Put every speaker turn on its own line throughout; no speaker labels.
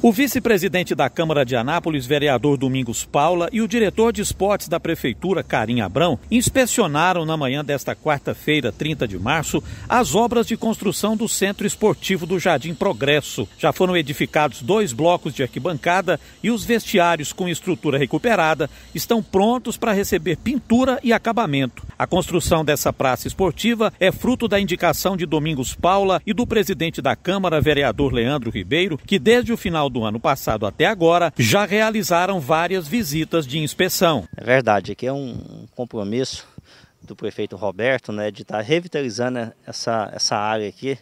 O vice-presidente da Câmara de Anápolis, vereador Domingos Paula, e o diretor de esportes da Prefeitura, Carim Abrão, inspecionaram na manhã desta quarta-feira, 30 de março, as obras de construção do Centro Esportivo do Jardim Progresso. Já foram edificados dois blocos de arquibancada e os vestiários com estrutura recuperada estão prontos para receber pintura e acabamento. A construção dessa praça esportiva é fruto da indicação de Domingos Paula e do presidente da Câmara, vereador Leandro Ribeiro, que desde o final do ano passado até agora já realizaram várias
visitas de inspeção. É verdade, aqui é um compromisso do prefeito Roberto, né, de estar tá revitalizando essa, essa área aqui,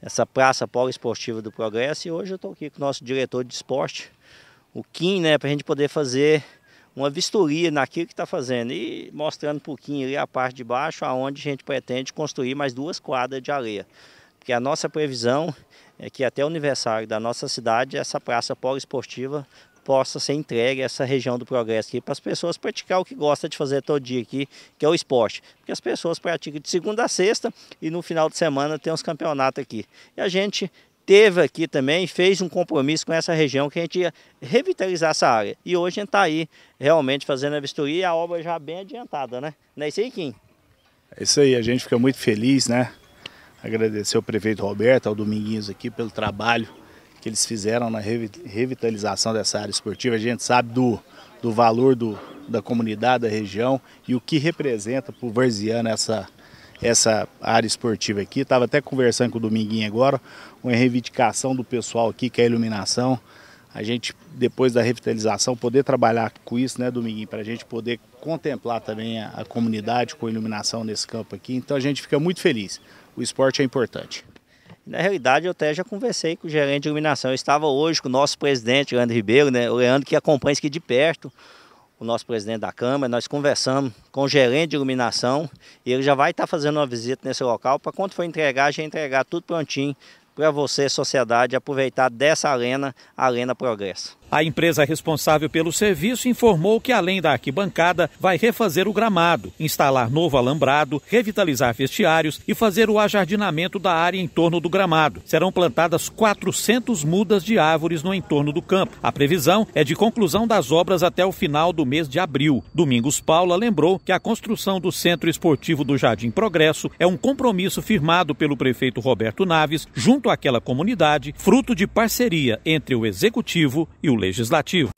essa praça poliesportiva do Progresso. E hoje eu estou aqui com o nosso diretor de esporte, o Kim, né, para a gente poder fazer uma vistoria naquilo que está fazendo e mostrando um pouquinho ali a parte de baixo, aonde a gente pretende construir mais duas quadras de areia. Porque a nossa previsão é que até o aniversário da nossa cidade, essa praça poliesportiva possa ser entregue essa região do Progresso aqui para as pessoas praticar o que gosta de fazer todo dia aqui, que é o esporte. Porque as pessoas praticam de segunda a sexta e no final de semana tem uns campeonatos aqui. E a gente teve aqui também, fez um compromisso com essa região que a gente ia revitalizar essa área. E hoje a gente está aí realmente fazendo a vistoria e a obra já bem adiantada, né? Não é isso aí, Kim?
É isso aí, a gente fica muito feliz, né? Agradecer ao prefeito Roberto, ao Dominguinhos aqui pelo trabalho que eles fizeram na revitalização dessa área esportiva. A gente sabe do, do valor do, da comunidade, da região e o que representa para o Varziano essa, essa área esportiva aqui. Estava até conversando com o Dominguinho agora, uma reivindicação do pessoal aqui, que é a iluminação. A gente, depois da revitalização, poder trabalhar com isso, né, Dominguinho, para a gente poder contemplar também a, a comunidade com a iluminação nesse
campo aqui. Então a gente fica muito feliz. O esporte é importante. Na realidade, eu até já conversei com o gerente de iluminação. Eu estava hoje com o nosso presidente, Leandro Ribeiro, né? O Leandro que acompanha isso aqui de perto o nosso presidente da Câmara, nós conversamos com o gerente de iluminação e ele já vai estar fazendo uma visita nesse local para quando for entregar, já entregar tudo prontinho para você, sociedade, aproveitar dessa arena, a Arena Progresso.
A empresa responsável pelo serviço informou que, além da arquibancada, vai refazer o gramado, instalar novo alambrado, revitalizar vestiários e fazer o ajardinamento da área em torno do gramado. Serão plantadas 400 mudas de árvores no entorno do campo. A previsão é de conclusão das obras até o final do mês de abril. Domingos Paula lembrou que a construção do Centro Esportivo do Jardim Progresso é um compromisso firmado pelo prefeito Roberto Naves junto àquela comunidade, fruto de parceria entre o executivo e o Legislativo.